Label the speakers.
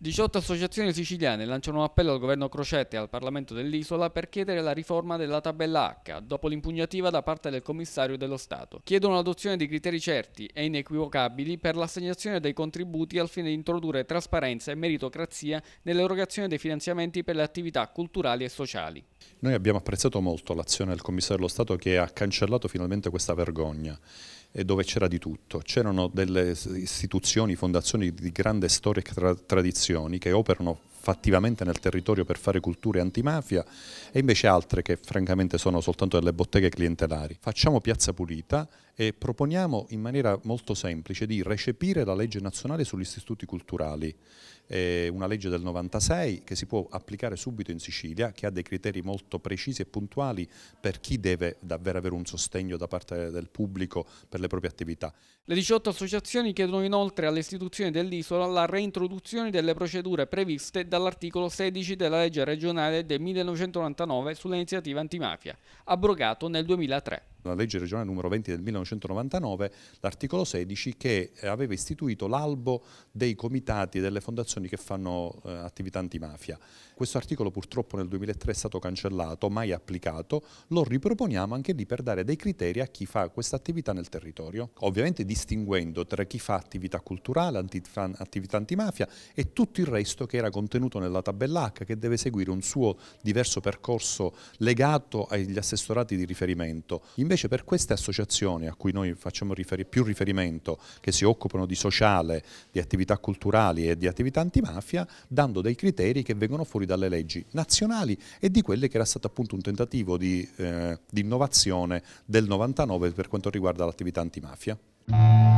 Speaker 1: 18 associazioni siciliane lanciano un appello al governo Crocetta e al Parlamento dell'isola per chiedere la riforma della tabella H dopo l'impugnativa da parte del commissario dello Stato. Chiedono l'adozione di criteri certi e inequivocabili per l'assegnazione dei contributi al fine di introdurre trasparenza e meritocrazia nell'erogazione dei finanziamenti per le attività culturali e sociali.
Speaker 2: Noi abbiamo apprezzato molto l'azione del Commissario dello Stato che ha cancellato finalmente questa vergogna eh, dove c'era di tutto. C'erano delle istituzioni, fondazioni di grande storia e tra tradizioni che operano fattivamente nel territorio per fare culture antimafia e invece altre che francamente sono soltanto delle botteghe clientelari. Facciamo piazza pulita e proponiamo in maniera molto semplice di recepire la legge nazionale sugli istituti culturali, eh, una legge del 96 che si può applicare subito in Sicilia, che ha dei criteri molto precisi e puntuali per chi deve davvero avere un sostegno da parte del pubblico per le proprie attività.
Speaker 1: Le 18 associazioni chiedono inoltre alle istituzioni dell'isola la reintroduzione delle procedure previste dall'articolo 16 della legge regionale del 1999 sull'iniziativa antimafia, abrogato nel 2003
Speaker 2: la legge regionale numero 20 del 1999, l'articolo 16 che aveva istituito l'albo dei comitati e delle fondazioni che fanno eh, attività antimafia. Questo articolo purtroppo nel 2003 è stato cancellato, mai applicato, lo riproponiamo anche lì per dare dei criteri a chi fa questa attività nel territorio, ovviamente distinguendo tra chi fa attività culturale, attività antimafia e tutto il resto che era contenuto nella tabella H che deve seguire un suo diverso percorso legato agli assessorati di riferimento. Invece Invece per queste associazioni a cui noi facciamo riferi più riferimento, che si occupano di sociale, di attività culturali e di attività antimafia, dando dei criteri che vengono fuori dalle leggi nazionali e di quelle che era stato appunto un tentativo di, eh, di innovazione del 99 per quanto riguarda l'attività antimafia.